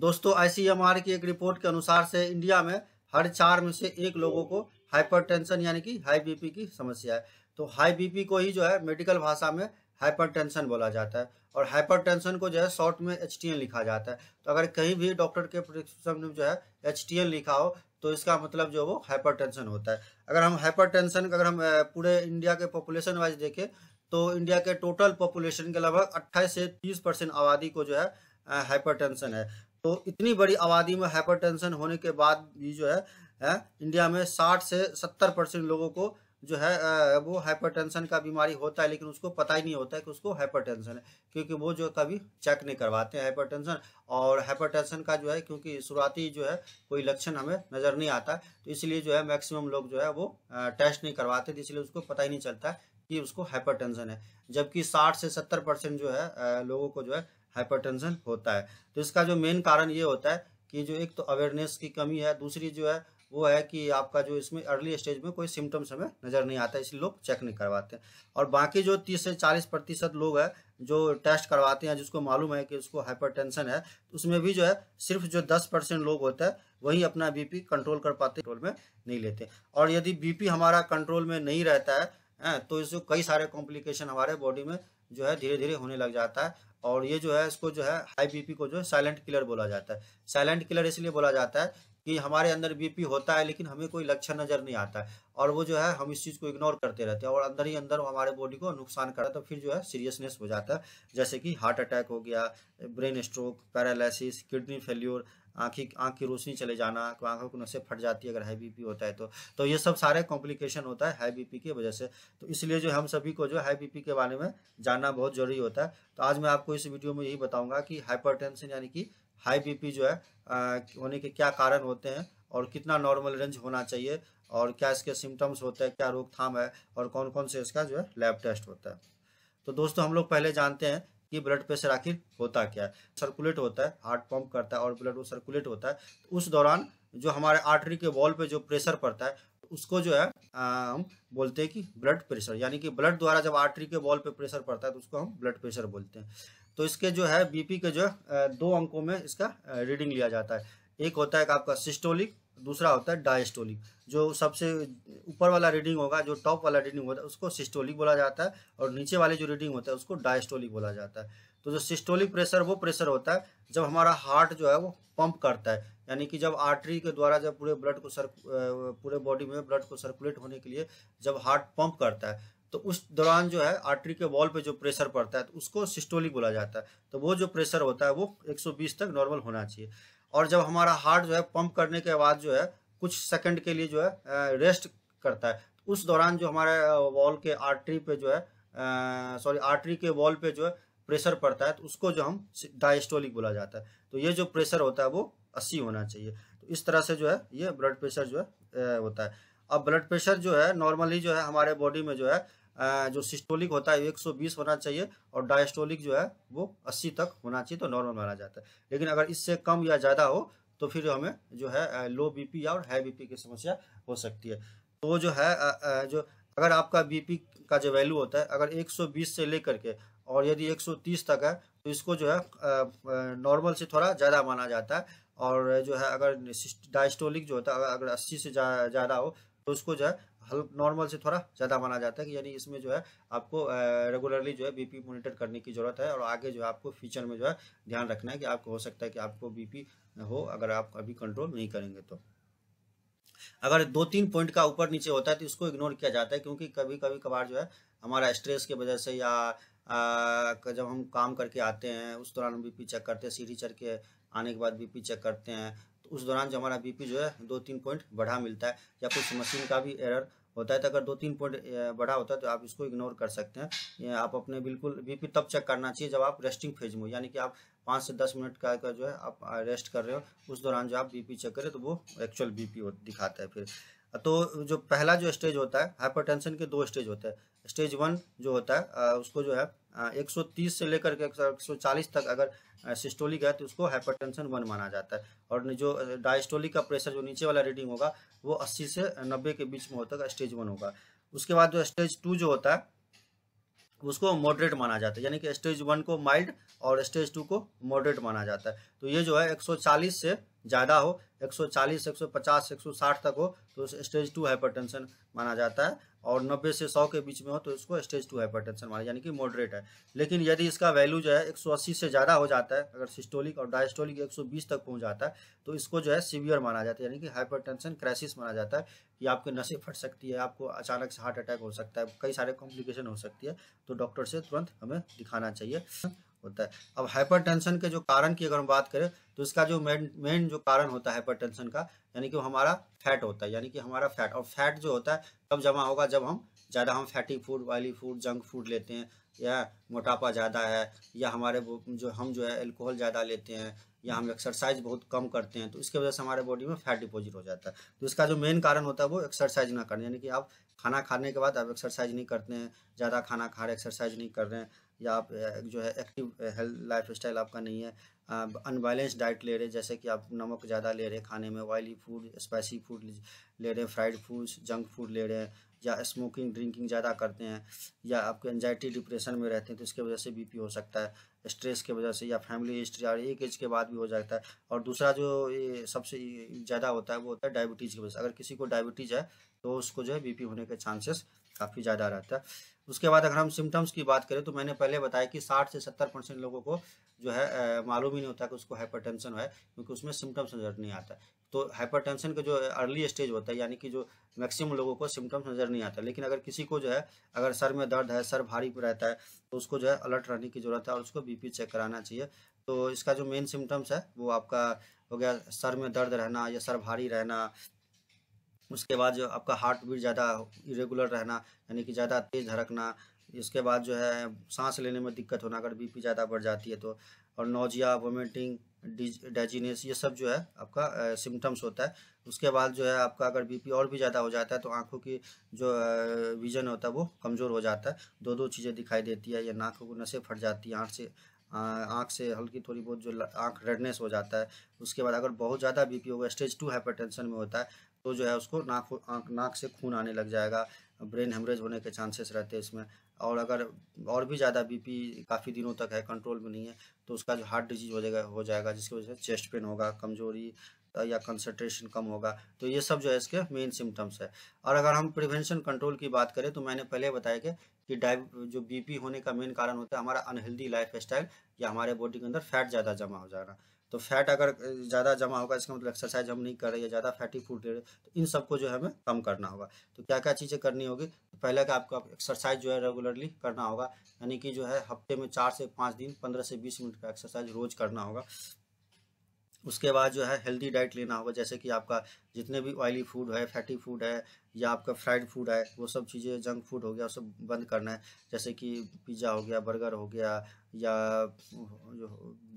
दोस्तों आई की एक रिपोर्ट के अनुसार से इंडिया में हर चार में से एक लोगों को हाइपरटेंशन यानी कि हाई बीपी की समस्या है तो हाई बीपी को ही जो है मेडिकल भाषा में हाइपरटेंशन बोला जाता है और हाइपरटेंशन को जो है शॉर्ट में एच लिखा जाता है तो अगर कहीं भी डॉक्टर के प्रिस्क्रिप्शन में जो है एच लिखा हो तो इसका मतलब जो वो हाइपर होता है अगर हम हाइपर अगर हम पूरे इंडिया के पॉपुलेशन वाइज देखें तो इंडिया के टोटल पॉपुलेशन के लगभग अट्ठाईस से तीस परसेंट आबादी को जो है हाइपरटेंशन है तो इतनी बड़ी आबादी में हाइपरटेंशन होने के बाद भी जो है, है इंडिया में 60 से 70 परसेंट लोगों को जो है वो हाइपरटेंशन का बीमारी होता है लेकिन उसको पता ही नहीं होता है कि उसको हाइपरटेंशन है क्योंकि वो जो कभी चेक नहीं करवाते हैं हाइपरटेंशन और हाइपरटेंशन का जो है क्योंकि शुरुआती जो है कोई लक्षण हमें नज़र नहीं आता है तो इसलिए जो है मैक्सिमम लोग जो है वो टेस्ट नहीं करवाते तो इसलिए उसको पता ही नहीं चलता कि उसको हाइपर है जबकि साठ से सत्तर परसेंट जो है लोगों को जो है हाइपरटेंशन होता है तो इसका जो मेन कारण ये होता है कि जो एक तो अवेयरनेस की कमी है दूसरी जो है वो है कि आपका जो इसमें अर्ली स्टेज में कोई सिम्टम्स हमें नज़र नहीं आता इसलिए लोग चेक नहीं करवाते हैं और बाकी जो तीस से चालीस प्रतिशत लोग हैं जो टेस्ट करवाते हैं जिसको मालूम है कि उसको हाइपरटेंशन है तो उसमें भी जो है सिर्फ जो दस परसेंट लोग होते हैं वही अपना बीपी कंट्रोल कर पाते कंट्रोल में नहीं लेते और यदि बी हमारा कंट्रोल में नहीं रहता है तो इसको कई सारे कॉम्प्लिकेशन हमारे बॉडी में जो है धीरे धीरे होने लग जाता है और ये जो है इसको जो है हाई बीपी को जो है साइलेंट किलर बोला जाता है साइलेंट किलर इसलिए बोला जाता है कि हमारे अंदर बीपी होता है लेकिन हमें कोई लक्षण नज़र नहीं आता है और वो जो है हम इस चीज़ को इग्नोर करते रहते हैं और अंदर ही अंदर हमारे बॉडी को नुकसान करता है तो फिर जो है सीरियसनेस हो जाता है जैसे कि हार्ट अटैक हो गया brain stroke paralysis kidney failure आँखी आँख की रोशनी चले जाना तो आँखों की नशे फट जाती है अगर हाई बीपी होता है तो तो ये सब सारे कॉम्प्लिकेशन होता है हाई बीपी की वजह से तो इसलिए जो हम सभी को जो हाई बीपी के बारे में जानना बहुत ज़रूरी होता है तो आज मैं आपको इस वीडियो में यही बताऊँगा कि हाइपर यानी कि हाई बी जो है आ, होने के क्या कारण होते हैं और कितना नॉर्मल रेंज होना चाहिए और क्या इसके सिम्टम्स होते हैं क्या रोकथाम है और कौन कौन से इसका जो है लैब टेस्ट होता है तो दोस्तों हम लोग पहले जानते हैं कि ब्लड प्रेशर आखिर होता क्या है सर्कुलेट होता है हार्ट पंप करता है और ब्लड वो सर्कुलेट होता है तो उस दौरान जो हमारे आर्टरी के वॉल पे जो प्रेशर पड़ता है उसको जो है हम बोलते हैं कि ब्लड प्रेशर यानी कि ब्लड द्वारा जब आर्टरी के वॉल पे प्रेशर पड़ता है तो उसको हम ब्लड प्रेशर बोलते हैं तो इसके जो है बीपी के जो है दो अंकों में इसका रीडिंग लिया जाता है एक होता है आपका सिस्टोलिक दूसरा होता है डायस्टोलिक जो सबसे ऊपर वाला रीडिंग होगा जो टॉप वाला रीडिंग होता है उसको सिस्टोलिक बोला जाता है और नीचे वाले जो रीडिंग होता है उसको डायस्टोलिक बोला जाता है तो जो सिस्टोलिक प्रेशर वो प्रेशर होता है जब हमारा हार्ट जो है वो पंप करता है यानी कि जब आर्टरी के द्वारा जब पूरे ब्लड को सर्क पूरे बॉडी में ब्लड को सर्कुलेट होने के लिए जब हार्ट पंप करता है तो उस दौरान जो है आर्टरी के वॉल पे जो प्रेशर पड़ता है तो उसको सिस्टोलिक बोला जाता है तो वो जो प्रेशर होता है वो 120 तक नॉर्मल होना चाहिए और जब हमारा हार्ट जो है पंप करने के बाद जो है कुछ सेकंड के लिए जो है रेस्ट करता है उस दौरान जो हमारे वॉल के आर्टरी पे जो है सॉरी आर्टरी के वॉल पे जो है प्रेशर पड़ता है तो उसको जो हम डायस्टोलिक बोला जाता है तो ये जो प्रेशर होता है वो अस्सी होना चाहिए तो इस तरह से जो है ये ब्लड प्रेशर जो है होता है अब ब्लड प्रेशर जो है नॉर्मली जो है हमारे बॉडी में जो है जो सिस्टोलिक होता है 120 होना चाहिए और डायस्टोलिक जो है वो 80 तक होना चाहिए तो नॉर्मल माना जाता है लेकिन अगर इससे कम या ज़्यादा हो तो फिर हमें जो है लो बीपी और हाई बीपी की समस्या हो सकती है तो जो है जो अगर आपका बीपी का जो वैल्यू होता है अगर 120 से लेकर के और यदि 130 तक है तो इसको जो है नॉर्मल से थोड़ा ज़्यादा माना जाता है और जो है अगर डायस्टोलिक जो होता है अगर अस्सी से ज़्यादा हो तो उसको जो है हल्क नॉर्मल से थोड़ा ज़्यादा माना जाता है कि यानी इसमें जो है आपको रेगुलरली जो है बीपी मॉनिटर करने की ज़रूरत है और आगे जो है आपको फ्यूचर में जो है ध्यान रखना है कि आपको हो सकता है कि आपको बीपी हो अगर आप अभी कंट्रोल नहीं करेंगे तो अगर दो तीन पॉइंट का ऊपर नीचे होता है तो इसको इग्नोर किया जाता है क्योंकि कभी कभी कभार जो है हमारा स्ट्रेस की वजह से या आ, जब हम काम करके आते हैं उस दौरान हम बीपी चेक करते हैं सीढ़ी चढ़ के आने के बाद बीपी चेक करते हैं तो उस दौरान जो हमारा बीपी जो है दो तीन पॉइंट बढ़ा मिलता है या कुछ मशीन का भी एरर होता है तो अगर दो तीन पॉइंट बढ़ा होता है तो आप इसको इग्नोर कर सकते हैं आप अपने बिल्कुल बीपी तब चेक करना चाहिए जब आप रेस्टिंग फेज में हो यानी कि आप पाँच से दस मिनट का जो है आप रेस्ट कर रहे हो उस दौरान जो आप बीपी चेक करें तो वो एक्चुअल बीपी दिखाता है फिर तो जो पहला जो स्टेज होता है हाइपरटेंशन के दो स्टेज होते हैं स्टेज वन जो होता है उसको जो है 130 से लेकर के 140 तक अगर सिस्टोलिक है तो उसको हाइपरटेंशन वन माना जाता है और जो डायस्टोलिक का प्रेशर जो नीचे वाला रीडिंग होगा वो 80 से 90 के बीच में होता है स्टेज वन होगा उसके बाद जो स्टेज टू जो होता है उसको मॉडरेट माना जाता है यानी कि स्टेज वन को माइल्ड और स्टेज टू को मॉडरेट माना जाता है तो ये जो है 140 से ज़्यादा हो 140, 150, 160 तक हो तो स्टेज टू हाइपरटेंशन माना जाता है और 90 से 100 के बीच में हो तो इसको स्टेज टू हाइपरटेंशन माना यानी कि मॉडरेट है लेकिन यदि इसका वैल्यू जो है 180 से ज़्यादा हो जाता है अगर सिस्टोलिक और डायस्टोलिक 120 तक पहुंच जाता है तो इसको जो है सीवियर माना जाता है यानी कि हाइपरटेंशन क्राइसिस माना जाता है कि आपके नशे फट सकती है आपको अचानक से हार्ट अटैक हो सकता है कई सारे कॉम्प्लिकेशन हो सकती है तो डॉक्टर से तुरंत हमें दिखाना चाहिए होता है अब हाइपरटेंशन के जो कारण की अगर हम बात करें तो इसका जो मेन मेन जो कारण होता है हाइपरटेंशन का यानी कि हमारा फैट होता है यानी कि हमारा फैट और फैट जो होता है कब जमा होगा जब हम ज़्यादा हम फैटी फूड वाली फूड जंक फूड लेते हैं या मोटापा ज़्यादा है या हमारे जो हम जो है एल्कोहल ज़्यादा लेते हैं या हम एक्सरसाइज बहुत कम करते हैं तो इसकी वजह से हमारे बॉडी में फैट डिपोजिट हो जाता है तो इसका जो मेन कारण होता है वो एक्सरसाइज ना करना यानी कि आप खाना खाने के बाद आप एक्सरसाइज नहीं करते हैं ज़्यादा खाना खा रहे एक्सरसाइज नहीं कर रहे हैं या आप जो है एक्टिव हेल्थ लाइफ स्टाइल आपका नहीं है अनबैलेंस डाइट ले रहे हैं जैसे कि आप नमक ज़्यादा ले रहे हैं खाने में ऑयली फूड स्पाइसी फूड ले रहे हैं फ्राइड फूड्स जंक फूड ले रहे हैं या स्मोकिंग ड्रिंकिंग ज़्यादा करते हैं या आपके एनजाइटी डिप्रेशन में रहते हैं तो इसके वजह से बीपी हो सकता है स्ट्रेस के वजह से या फैमिली हिस्ट्री और एक एज के बाद भी हो जाता है और दूसरा जो ये सबसे ज़्यादा होता है वो होता है डायबिटीज़ की वजह से अगर किसी को डायबिटीज़ है तो उसको जो है बीपी होने के चांसेस काफ़ी ज़्यादा रहता है उसके बाद अगर हम सिम्टम्स की बात करें तो मैंने पहले बताया कि 60 से 70 परसेंट लोगों को जो है मालूम ही नहीं होता कि उसको टेंशन है क्योंकि उसमें सिम्टम्स नज़र नहीं आता तो हाइपर टेंशन का जो अर्ली स्टेज होता है यानी कि जो मैक्सिमम लोगों को सिम्टम्स नज़र नहीं आता लेकिन अगर किसी को जो है अगर सर में दर्द है सर भारी रहता है तो उसको जो है अलर्ट रहने की ज़रूरत है और उसको बीपी चेक कराना चाहिए तो इसका जो मेन सिम्टम्स है वो आपका हो गया सर में दर्द रहना या सर भारी रहना उसके बाद जो आपका हार्ट बीट ज़्यादा इरेगुलर रहना यानी कि ज़्यादा तेज़ धड़कना इसके बाद जो है सांस लेने में दिक्कत होना अगर बीपी ज़्यादा बढ़ जाती है तो और नोजिया वोमिटिंग डेजीनेस ये सब जो है आपका सिम्टम्स होता है उसके बाद जो है आपका अगर बीपी और भी ज़्यादा हो जाता है तो आंखों की जो विज़न होता है वो कमज़ोर हो जाता है दो दो चीज़ें दिखाई देती है या नाकों को नशे फट जाती है आँख से आँख से हल्की थोड़ी बहुत जो आँख रेडनेस हो जाता है उसके बाद अगर बहुत ज़्यादा बी हो होगा स्टेज टू हाइपर में होता है तो जो है उसको नाक नाक से खून आने लग जाएगा ब्रेन हेमरेज होने के चांसेस रहते हैं इसमें और अगर और भी ज़्यादा बीपी काफ़ी दिनों तक है कंट्रोल में नहीं है तो उसका जो हार्ट डिजीज हो जाएगा हो जाएगा जिसकी वजह से चेस्ट पेन होगा कमजोरी या कंसंट्रेशन कम होगा तो ये सब जो है इसके मेन सिम्टम्स है और अगर हम प्रिवेंशन कंट्रोल की बात करें तो मैंने पहले बताया कि कि डाइब जो बीपी होने का मेन कारण होता है हमारा अनहेल्दी लाइफ स्टाइल या हमारे बॉडी के अंदर फैट ज़्यादा जमा हो जाना तो फैट अगर ज़्यादा जमा होगा इसका मतलब एक्सरसाइज हम नहीं कर रहे या ज़्यादा फैटी फूड ले रहे तो इन सबको जो है हमें कम करना होगा तो क्या क्या चीज़ें करनी होगी तो पहले का आपको एक्सरसाइज जो है रेगुलरली करना होगा यानी कि जो है हफ्ते में चार से पाँच दिन पंद्रह से बीस मिनट का एक्सरसाइज रोज करना होगा उसके बाद जो है हेल्दी डाइट लेना होगा जैसे कि आपका जितने भी ऑयली फूड है फैटी फूड है या आपका फ्राइड फूड है वो सब चीज़ें जंक फूड हो गया सब बंद करना है जैसे कि पिज़्ज़ा हो गया बर्गर हो गया या जो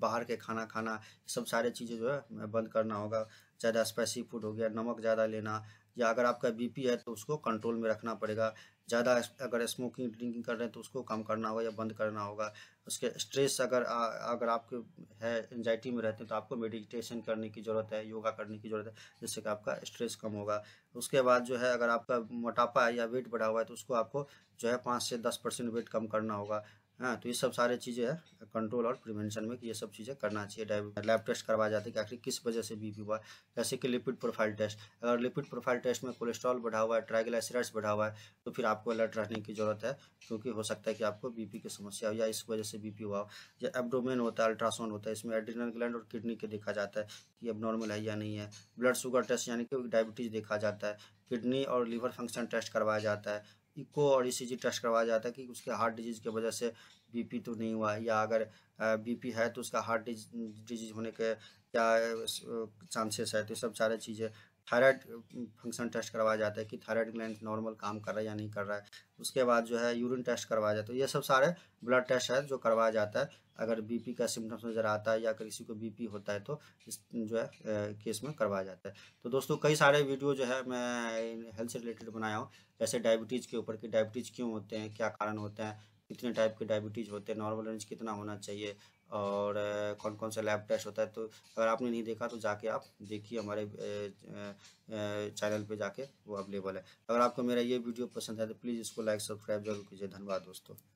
बाहर के खाना खाना सब सारे चीज़ें जो है बंद करना होगा ज़्यादा स्पाइसी फूड हो गया नमक ज़्यादा लेना या अगर आपका बीपी है तो उसको कंट्रोल में रखना पड़ेगा ज़्यादा अगर स्मोकिंग ड्रिंकिंग कर रहे हैं तो उसको कम करना होगा या बंद करना होगा उसके स्ट्रेस अगर आ, अगर आपके है एनजाइटी में रहते हैं तो आपको मेडिटेशन करने की ज़रूरत है योगा करने की ज़रूरत है जिससे कि आपका स्ट्रेस कम होगा उसके बाद जो है अगर आपका मोटापा है या वेट बढ़ा हुआ है तो उसको आपको जो है पाँच से दस परसेंट वेट कम करना होगा हाँ तो ये सब सारे चीज़ें है कंट्रोल और प्रिवेंशन में ये सब चीज़ें करना चाहिए लैब टेस्ट करवाया जाते हैं कि आखिर किस वजह से बीपी हुआ जैसे कि लिपिड प्रोफाइल टेस्ट अगर लिपिड प्रोफाइल टेस्ट में कोलेस्ट्रॉल बढ़ा हुआ है ट्राइग्लाइसराइड्स बढ़ा हुआ है तो फिर आपको अलर्ट रहने की जरूरत है क्योंकि हो सकता है कि आपको बी की समस्या हो या इस वजह से बी हुआ हो या एबडोमेन होता है अल्ट्रासाउंड होता है इसमें एड्रिनल ग्लैंड और किडनी के देखा जाता है कि अब नॉर्मल है या नहीं है ब्लड शुगर टेस्ट यानी कि डायबिटीज़ देखा जाता है किडनी और लीवर फंक्शन टेस्ट करवाया जाता है इको और ई टेस्ट करवाया जाता है कि उसके हार्ट डिजीज़ की वजह से बीपी तो नहीं हुआ है या अगर बीपी है तो उसका हार्ट डिजीज़ होने के क्या चांसेस है तो सब सारे चीज़ें थायराइड फंक्शन टेस्ट करवाया जाता है कि थायराइड ग्लैंड नॉर्मल काम कर रहा है या नहीं कर रहा है उसके बाद जो है यूरिन टेस्ट करवाया जाता है तो ये सब सारे ब्लड टेस्ट है जो करवाया जाता है अगर बीपी का सिम्टम्स नज़र आता है या किसी को बीपी होता है तो इस जो है केस में करवाया जाता है तो दोस्तों कई सारे वीडियो जो है मैं हेल्थ से रिलेटेड बनाया हूँ जैसे डायबिटीज़ के ऊपर कि डायबिटीज़ क्यों होते हैं क्या कारण होते हैं कितने टाइप के डायबिटीज़ होते हैं नॉर्मल रेंज कितना होना चाहिए और कौन कौन सा लैब टेस्ट होता है तो अगर आपने नहीं देखा तो जाके आप देखिए हमारे चैनल पे जाके वो अवेलेबल है अगर आपको मेरा ये वीडियो पसंद है तो प्लीज़ इसको लाइक सब्सक्राइब जरूर कीजिए धन्यवाद दोस्तों